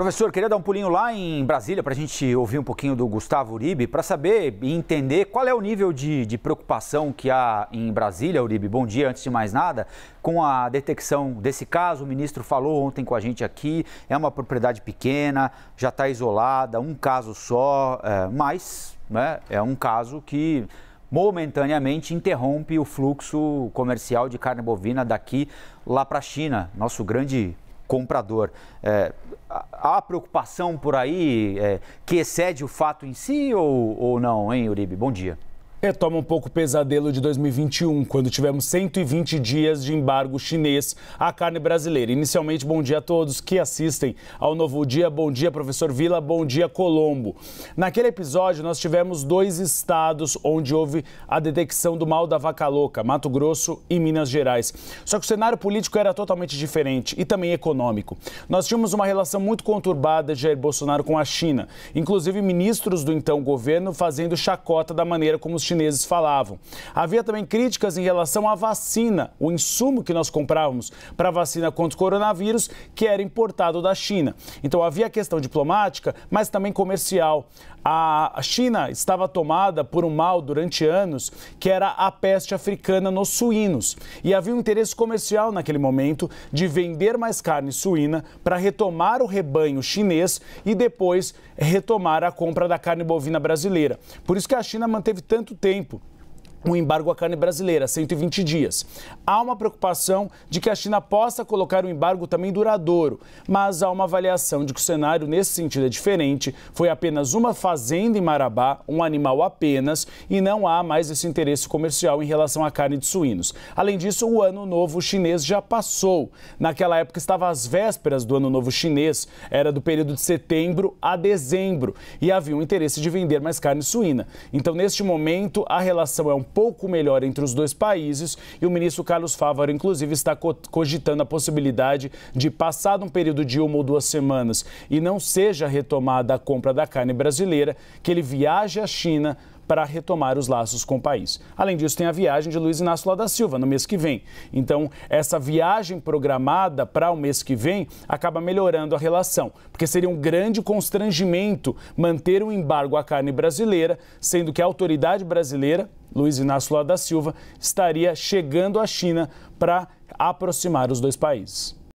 Professor, queria dar um pulinho lá em Brasília para a gente ouvir um pouquinho do Gustavo Uribe, para saber e entender qual é o nível de, de, preocupação que há em Brasília. Uribe, bom dia, antes de mais nada, com a detecção desse caso. O ministro falou ontem com a gente aqui, é uma propriedade pequena, já está isolada, um caso só, é, mas né, é um caso que momentaneamente interrompe o fluxo comercial de carne bovina daqui lá para a China, nosso grande comprador. É, há preocupação por aí é, que excede o fato em si ou, ou não, hein, Uribe? Bom dia. Retoma um pouco o pesadelo de 2021, quando tivemos 120 dias de embargo chinês à carne brasileira. Inicialmente, bom dia a todos que assistem ao Novo Dia. Bom dia, professor Vila. Bom dia, Colombo. Naquele episódio, nós tivemos dois estados onde houve a detecção do mal da vaca louca, Mato Grosso e Minas Gerais. Só que o cenário político era totalmente diferente e também econômico. Nós tínhamos uma relação muito conturbada de Jair Bolsonaro com a China, inclusive ministros do então governo fazendo chacota da maneira como os chineses falavam. Havia também críticas em relação à vacina, o insumo que nós comprávamos para a vacina contra o coronavírus, que era importado da China. Então havia questão diplomática, mas também comercial. A China estava tomada por um mal durante anos, que era a peste africana nos suínos. E havia um interesse comercial naquele momento de vender mais carne suína para retomar o rebanho chinês e depois retomar a compra da carne bovina brasileira. Por isso que a China manteve tanto tempo o um embargo à carne brasileira, 120 dias. Há uma preocupação de que a China possa colocar um embargo também duradouro, mas há uma avaliação de que o cenário nesse sentido é diferente. Foi apenas uma fazenda em Marabá, um animal apenas, e não há mais esse interesse comercial em relação à carne de suínos. Além disso, o ano novo chinês já passou. Naquela época estava às vésperas do ano novo chinês, era do período de setembro a dezembro, e havia um interesse de vender mais carne suína. Então, neste momento, a relação é um pouco melhor entre os dois países e o ministro Carlos Fávaro, inclusive, está cogitando a possibilidade de, passado um período de uma ou duas semanas e não seja retomada a compra da carne brasileira, que ele viaje à China para retomar os laços com o país. Além disso, tem a viagem de Luiz Inácio Lula da Silva no mês que vem. Então, essa viagem programada para o mês que vem acaba melhorando a relação, porque seria um grande constrangimento manter um embargo à carne brasileira, sendo que a autoridade brasileira, Luiz Inácio Lula da Silva, estaria chegando à China para aproximar os dois países.